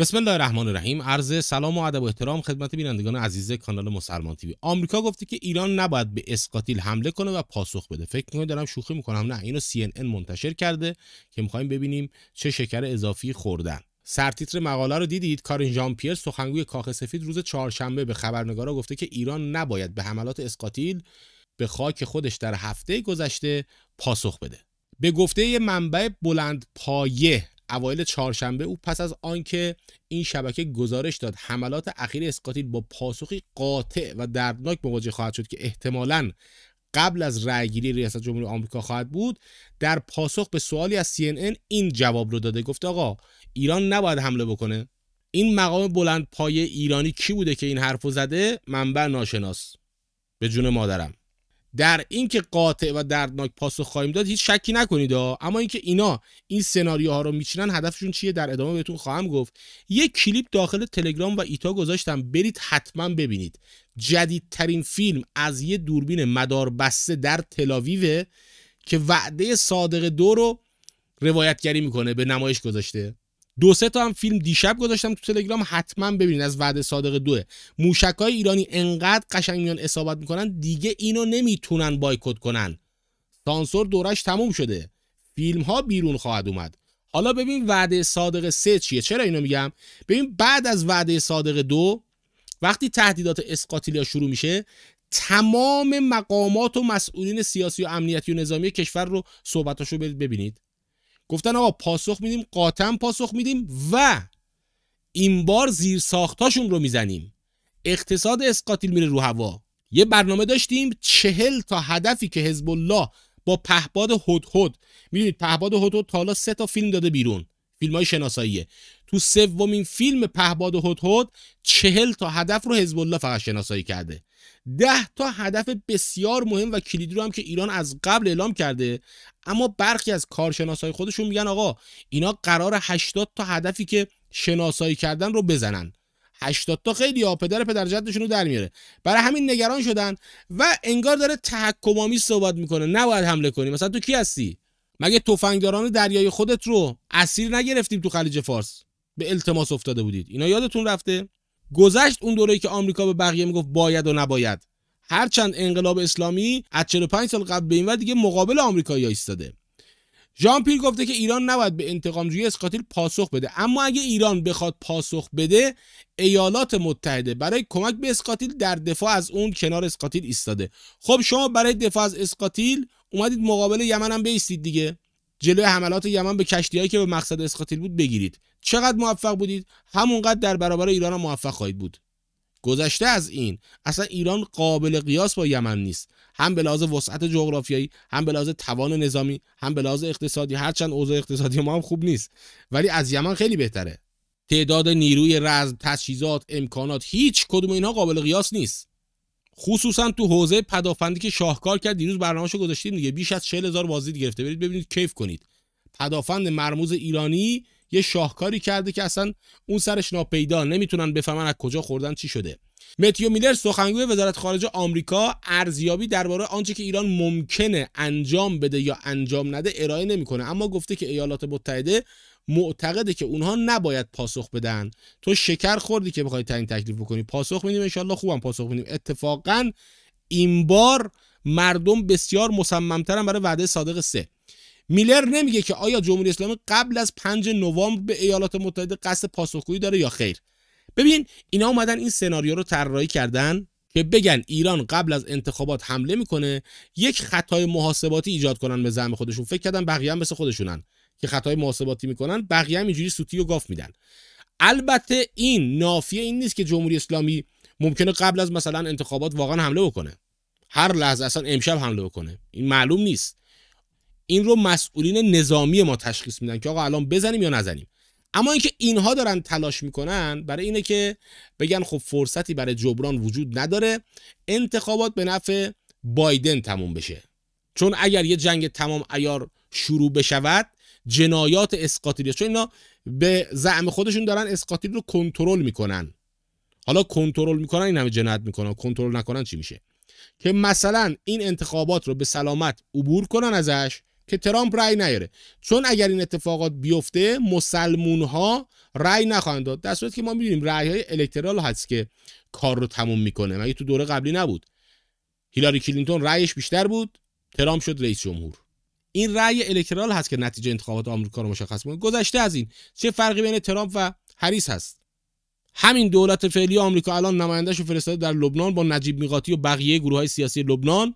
بسم الله الرحمن الرحیم عرض سلام و ادب و احترام خدمت بینندگان عزیز کانال مسلمان تیوی آمریکا گفته که ایران نباید به اسقاطیل حمله کنه و پاسخ بده فکر میکنید دارم شوخی میکنم نه اینو سی منتشر کرده که میخوایم ببینیم چه شکر اضافی خوردن سرتیتر مقاله رو دیدید کارین ژان پیر سخنگوی کاخ سفید روز چهارشنبه به خبرنگارا گفته که ایران نباید به حملات اسقاطیل به خاک خودش در هفته گذشته پاسخ بده به گفته منبع بلند پایه اوایل چهارشنبه او پس از آنکه این شبکه گزارش داد حملات اخیر اسکاتیل با پاسخی قاطع و دردناک مواجه خواهد شد که احتمالا قبل از رأیگیری ریاست جمهوری آمریکا خواهد بود در پاسخ به سوالی از CNN این جواب رو داده گفت آقا ایران نباید حمله بکنه این مقام بلند پای ایرانی کی بوده که این حرف زده منبع ناشناس به جون مادرم در اینکه قاطع و دردناک پاسخ خواهیم داد هیچ شکی نکنید اما اینکه اینا این سناریوها رو میچینن هدفشون چیه در ادامه بهتون خواهم گفت یه کلیپ داخل تلگرام و ایتا گذاشتم برید حتما ببینید جدیدترین فیلم از یه دوربین مدار بسته در تلاویوه که وعده صادق دو رو روایتگری میکنه به نمایش گذاشته دو سه تا هم فیلم دیشب گذاشتم تو تلگرام حتما ببینید از وعده صادق دوه های ایرانی انقدر قشنگ میان اصابت میکنن دیگه اینو نمیتونن بایکوت کنن سانسور دورش تموم شده فیلم ها بیرون خواهد اومد حالا ببین وعده صادق سه چیه چرا اینو میگم ببین بعد از وعده صادق دو وقتی تهدیدات اسقاطیلیا شروع میشه تمام مقامات و مسئولین سیاسی و امنیتی و نظامی کشور رو صحبتاشو ببینید گفتن آقا پاسخ میدیم قاطعا پاسخ میدیم و این بار زیر ساختاشون رو میزنیم اقتصاد اسقاطیل میره رو هوا یه برنامه داشتیم چهل تا هدفی که حزب الله با پهباد هدهد میدونید پهباد هدهد تا حالا سه تا فیلم داده بیرون فیلم های شناساییه تو سومین فیلم پهباد هدهد چهل تا هدف رو حزب الله فقط شناسایی کرده ده تا هدف بسیار مهم و کلیدی رو هم که ایران از قبل اعلام کرده اما برخی از کارشناسای خودشون میگن آقا اینا قرار 80 تا هدفی که شناسایی کردن رو بزنن 80 تا خیلی ها پدر پدر جدشون رو در میاره برای همین نگران شدن و انگار داره تحکمامی صحبت میکنه نباید حمله کنی مثلا تو کی هستی مگه تفنگداران دریای خودت رو اسیر نگرفتیم تو خلیج فارس به التماس افتاده بودید اینا یادتون رفته گذشت اون دوره‌ای که آمریکا به بقیه میگفت باید و نباید هرچند انقلاب اسلامی از 45 سال قبل به این دیگه مقابل آمریکایی ایستاده ژان پیر گفته که ایران نباید به انتقام جوی اسقاطیل پاسخ بده اما اگه ایران بخواد پاسخ بده ایالات متحده برای کمک به اسقاطیل در دفاع از اون کنار اسقاطیل ایستاده خب شما برای دفاع از اسقاطیل اومدید مقابل یمن هم بیستید دیگه جلوی حملات یمن به کشتیهایی که به مقصد اسقاطیل بود بگیرید چقدر موفق بودید همونقدر در برابر ایران هم موفق خواهید بود گذشته از این اصلا ایران قابل قیاس با یمن نیست هم به لحاظ وسعت جغرافیایی هم به لحاظ توان نظامی هم به لحاظ اقتصادی هرچند اوضاع اقتصادی ما هم خوب نیست ولی از یمن خیلی بهتره تعداد نیروی رزم تجهیزات امکانات هیچ کدوم اینها قابل قیاس نیست خصوصا تو حوزه پدافندی که شاهکار کرد دیروز برنامه‌شو گذاشتیم دیگه بیش از 40 هزار بازدید گرفته برید ببینید کیف کنید پدافند مرموز ایرانی یه شاهکاری کرده که اصلا اون سرش ناپیدا نمیتونن بفهمن از کجا خوردن چی شده متیو میلر سخنگوی وزارت خارجه آمریکا ارزیابی درباره آنچه که ایران ممکنه انجام بده یا انجام نده ارائه نمیکنه اما گفته که ایالات متحده معتقده که اونها نباید پاسخ بدن تو شکر خوردی که بخوای تعیین تکلیف بکنی پاسخ میدیم انشالله خوبم پاسخ میدیم اتفاقا این بار مردم بسیار مصممترن برای وعده صادق سه میلر نمیگه که آیا جمهوری اسلامی قبل از 5 نوامبر به ایالات متحده قصد پاسخگویی داره یا خیر ببین اینا اومدن این سناریو رو طراحی کردن که بگن ایران قبل از انتخابات حمله میکنه یک خطای محاسباتی ایجاد کنن به زعم خودشون فکر کردن بقیه هم مثل خودشونن که خطای محاسباتی میکنن بقیه هم اینجوری سوتی و گاف میدن البته این نافیه این نیست که جمهوری اسلامی ممکنه قبل از مثلا انتخابات واقعا حمله بکنه هر لحظه اصلا امشب حمله بکنه این معلوم نیست این رو مسئولین نظامی ما تشخیص میدن که آقا الان بزنیم یا نزنیم اما اینکه اینها دارن تلاش میکنن برای اینه که بگن خب فرصتی برای جبران وجود نداره انتخابات به نفع بایدن تموم بشه چون اگر یه جنگ تمام ایار شروع بشود جنایات اسقاطیلی چون اینا به زعم خودشون دارن اسقاطیل رو کنترل میکنن حالا کنترل میکنن این همه جنایت میکنن کنترل نکنن چی میشه که مثلا این انتخابات رو به سلامت عبور کنن ازش که ترامپ رای نیاره چون اگر این اتفاقات بیفته مسلمون ها رای نخواهند داد در صورتی که ما میدونیم رای های الکترال هست که کار رو تموم میکنه مگه تو دوره قبلی نبود هیلاری کلینتون رایش بیشتر بود ترامپ شد رئیس جمهور این رأی الکترال هست که نتیجه انتخابات آمریکا رو مشخص می‌کنه. گذشته از این چه فرقی بین ترامپ و هریس هست همین دولت فعلی آمریکا الان نمایندهش فرستاده در لبنان با نجیب میقاتی و بقیه گروه های سیاسی لبنان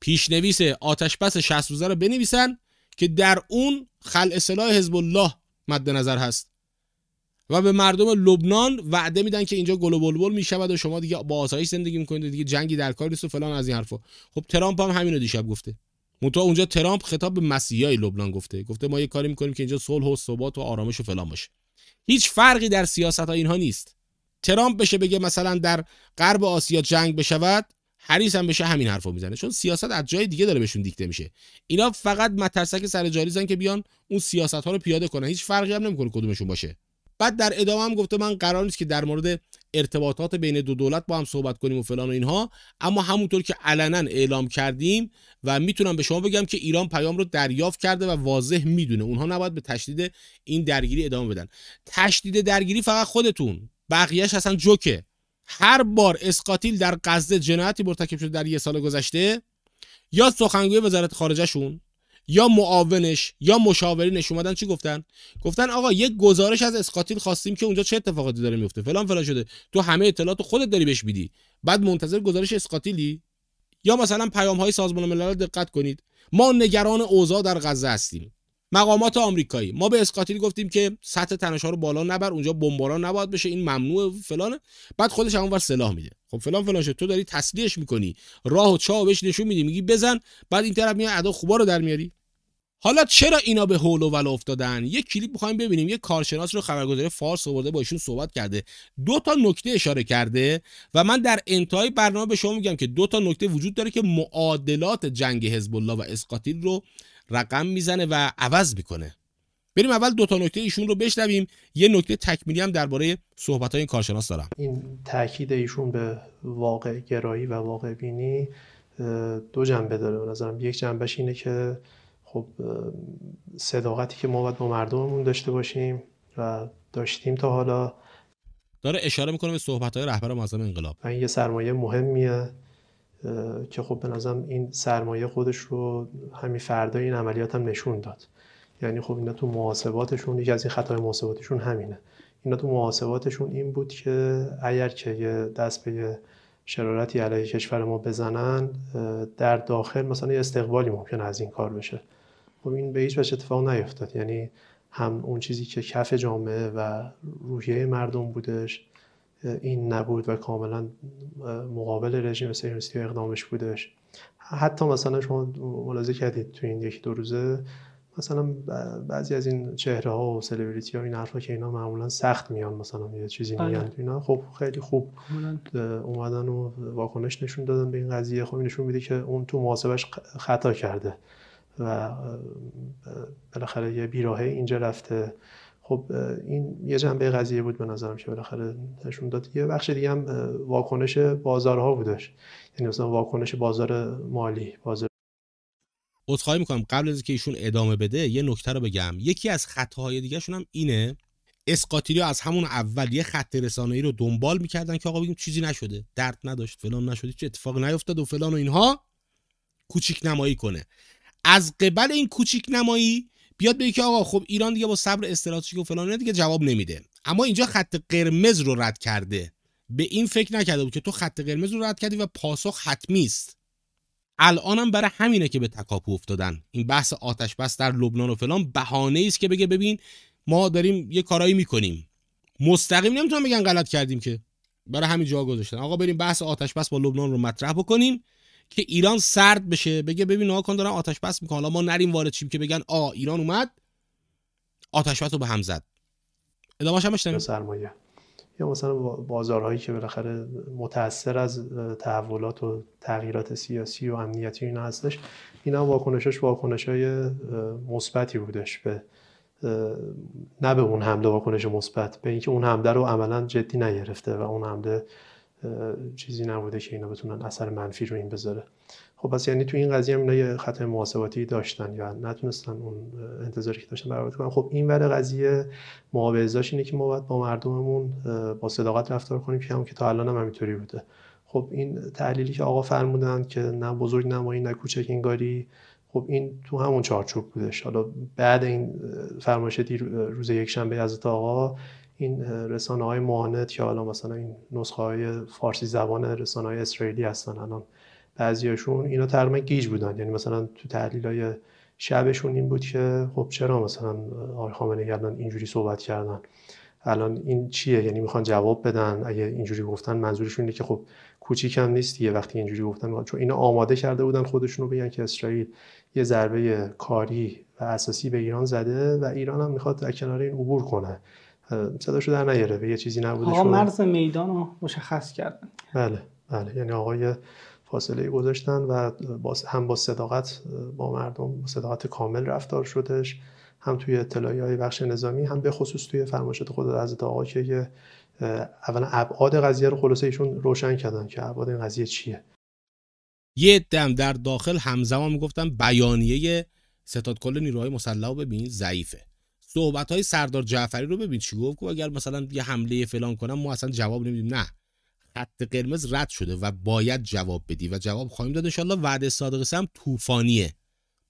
پیشنویس آتش بس 60 روزه رو بنویسن که در اون خلع سلاح حزب الله مد نظر هست و به مردم لبنان وعده میدن که اینجا گل و بلبل میشود و شما دیگه با آسایش زندگی میکنید دیگه جنگی در کار نیست و فلان از این حرفا خب ترامپ هم همینو دیشب گفته منتها اونجا ترامپ خطاب به مسیحای لبنان گفته گفته ما یه کاری میکنیم که اینجا صلح و ثبات و آرامش و فلان باشه هیچ فرقی در سیاست ها اینها نیست ترامپ بشه بگه مثلا در غرب آسیا جنگ بشود حریص هم بشه همین حرفو میزنه چون سیاست از جای دیگه داره بهشون دیکته میشه اینا فقط مترسک سر جاری زن که بیان اون سیاست ها رو پیاده کنن هیچ فرقی هم نمیکنه کدومشون باشه بعد در ادامه هم گفته من قرار نیست که در مورد ارتباطات بین دو دولت با هم صحبت کنیم و فلان و اینها اما همونطور که علنا اعلام کردیم و میتونم به شما بگم که ایران پیام رو دریافت کرده و واضح میدونه اونها نباید به تشدید این درگیری ادامه بدن تشدید درگیری فقط خودتون بقیهش اصلا جوکه هر بار اسقاتیل در غزه جنایتی مرتکب شده در یه سال گذشته یا سخنگوی وزارت خارجهشون یا معاونش یا مشاورینش اومدن چی گفتن گفتن آقا یک گزارش از اسقاطیل خواستیم که اونجا چه اتفاقاتی داره میفته فلان فلان شده تو همه اطلاعات خودت داری بهش میدی بعد منتظر گزارش اسقاطیلی یا مثلا پیام های سازمان ملل دقت کنید ما نگران اوضاع در غزه هستیم مقامات آمریکایی ما به اسکاتیل گفتیم که سطح تنش ها رو بالا نبر اونجا بمباران نباید بشه این ممنوع فلان بعد خودش اونور سلاح میده خب فلان فلان شد تو داری تسلیحش میکنی راه و چاه بهش نشون میدی میگی بزن بعد این طرف میاد ادا خوبا رو در میاری حالا چرا اینا به هول و ول افتادن یک کلیپ میخوایم ببینیم یک کارشناس رو خبرگزاری فارس آورده با ایشون صحبت کرده دو تا نکته اشاره کرده و من در انتهای برنامه به شما میگم که دو تا نکته وجود داره که معادلات جنگ حزب الله و اسقاطیل رو رقم میزنه و عوض میکنه بریم اول دو تا نکته ایشون رو بشنویم یه نکته تکمیلی هم درباره صحبت های این کارشناس دارم این تاکید ایشون به واقع گرایی و واقع بینی دو جنبه داره به نظرم یک جنبهش اینه که خب صداقتی که ما باید با مردممون داشته باشیم و داشتیم تا حالا داره اشاره میکنه به صحبت های رهبر معظم انقلاب این یه سرمایه مهمیه که خب به نظرم این سرمایه خودش رو همین فردا این عملیات هم نشون داد یعنی خب اینا تو محاسباتشون یکی از این خطای محاسباتشون همینه اینا تو محاسباتشون این بود که اگر که یه دست به شرارتی علیه کشور ما بزنن در داخل مثلا یه استقبالی ممکن از این کار بشه خب این به هیچ وجه اتفاق نیفتاد یعنی هم اون چیزی که کف جامعه و روحیه مردم بودش این نبود و کاملا مقابل رژیم سهیونیستی اقدامش بودش حتی مثلا شما ملاحظه کردید تو این یکی دو روزه مثلا بعضی از این چهره ها و سلبریتی ها این حرفا که اینا معمولا سخت میان مثلا یه چیزی آره. میگن اینا خب خیلی خوب اومدن و واکنش نشون دادن به این قضیه خب نشون میده که اون تو محاسبش خطا کرده و بالاخره یه بیراهه اینجا رفته خب این یه جنبه قضیه بود به نظرم که بالاخره نشون داد یه بخش دیگه هم واکنش بازارها بودش یعنی مثلا واکنش بازار مالی بازار عذرخواهی میکنم قبل از اینکه ایشون ادامه بده یه نکته رو بگم یکی از خطاهای دیگهشون هم اینه اسقاطیلی از همون اول یه خط رسانه‌ای رو دنبال میکردن که آقا بگیم چیزی نشده درد نداشت فلان نشده چه اتفاقی نیفتاد و فلان و اینها کوچیک نمایی کنه از قبل این کوچیک نمایی بیاد بگه که آقا خب ایران دیگه با صبر استراتژیک و فلان دیگه جواب نمیده اما اینجا خط قرمز رو رد کرده به این فکر نکرده بود که تو خط قرمز رو رد کردی و پاسخ حتمی است الانم برای همینه که به تکاپو افتادن این بحث آتش بس در لبنان و فلان بهانه است که بگه ببین ما داریم یه کارایی میکنیم مستقیم نمیتونم بگن غلط کردیم که برای همین جا گذاشتن آقا بریم بحث آتش بس با لبنان رو مطرح بکنیم که ایران سرد بشه بگه ببین نگاه کن دارن آتش بس میکنن حالا ما نریم وارد چیم که بگن آ ایران اومد آتش رو به هم زد ادامه‌اش هم سرمایه یا مثلا بازارهایی که بالاخره متاثر از تحولات و تغییرات سیاسی و امنیتی اینا هستش اینا واکنشش واکنش های مثبتی بودش به نه به اون حمله واکنش مثبت به اینکه اون حمله رو عملا جدی نگرفته و اون حمله چیزی نبوده که اینا بتونن اثر منفی رو این بذاره خب پس یعنی تو این قضیه هم اینا یه خط محاسباتی داشتن یا نتونستن اون انتظاری که داشتن برآورده کنن خب این وره قضیه معاوضاش اینه که ما باید با مردممون با صداقت رفتار کنیم که همون که تا الان هم همینطوری بوده خب این تحلیلی که آقا فرمودن که نه بزرگ نمایی نه کوچک انگاری خب این تو همون چارچوب بودش حالا بعد این فرمایش روز یکشنبه از آقا این رسانه های معاند که حالا مثلا این نسخه های فارسی زبان رسانه های اسرائیلی هستن الان بعضیاشون اینا ترمه گیج بودن یعنی مثلا تو تحلیل های شبشون این بود که خب چرا مثلا آقای خامنه گردن اینجوری صحبت کردن الان این چیه یعنی میخوان جواب بدن اگه اینجوری گفتن منظورشون اینه که خب کوچیک هم نیست یه وقتی اینجوری گفتن چون اینا آماده کرده بودن خودشون رو بگن که اسرائیل یه ضربه کاری و اساسی به ایران زده و ایران هم میخواد در کنار این عبور کنه صداشو در نیاره به یه چیزی نبوده آقا مرز میدان رو مشخص کردن بله بله یعنی آقای فاصله گذاشتن و هم با صداقت با مردم با صداقت کامل رفتار شدش هم توی اطلاعی های بخش نظامی هم به خصوص توی فرماشت خود از آقا که اولا ابعاد قضیه رو خلاصه ایشون روشن کردن که ابعاد این قضیه چیه یه دم در داخل همزمان میگفتن بیانیه ستاد کل نیروهای مسلح ببین ضعیفه صحبت های سردار جعفری رو ببین چی گفت اگر مثلا یه حمله فلان کنم ما اصلا جواب نمیدیم نه خط قرمز رد شده و باید جواب بدی و جواب خواهیم داد انشالله وعده صادق هم طوفانیه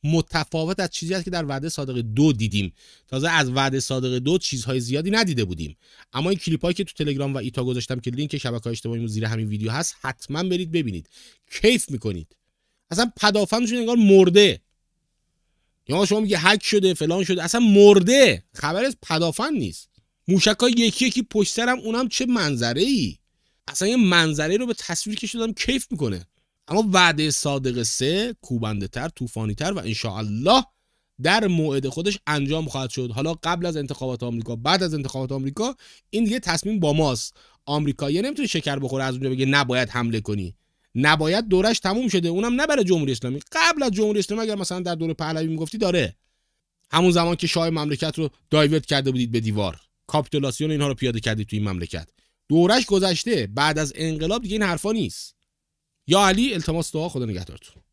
متفاوت از چیزی هست که در وعده صادق دو دیدیم تازه از وعده صادق دو چیزهای زیادی ندیده بودیم اما این کلیپ هایی که تو تلگرام و ایتا گذاشتم که لینک شبکه اجتماعی زیر همین ویدیو هست حتما برید ببینید کیف میکنید اصلا پدافندشون انگار مرده یا شما میگه هک شده فلان شده اصلا مرده خبر از پدافند نیست موشک ها یکی یکی پشت سرم اونم چه منظره ای اصلا یه منظره رو به تصویر کشیدم کیف میکنه اما وعده صادق سه کوبنده تر طوفانی تر و انشاالله در موعد خودش انجام خواهد شد حالا قبل از انتخابات آمریکا بعد از انتخابات آمریکا این دیگه تصمیم با ماست آمریکا یه نمیتونه شکر بخوره از اونجا بگه نباید حمله کنی نباید دورش تموم شده اونم نه برای جمهوری اسلامی قبل از جمهوری اسلامی اگر مثلا در دوره پهلوی میگفتی داره همون زمان که شاه مملکت رو دایورت کرده بودید به دیوار کاپیتولاسیون اینها رو پیاده کردید تو این مملکت دورش گذشته بعد از انقلاب دیگه این حرفا نیست یا علی التماس دعا خدا نگهدارتون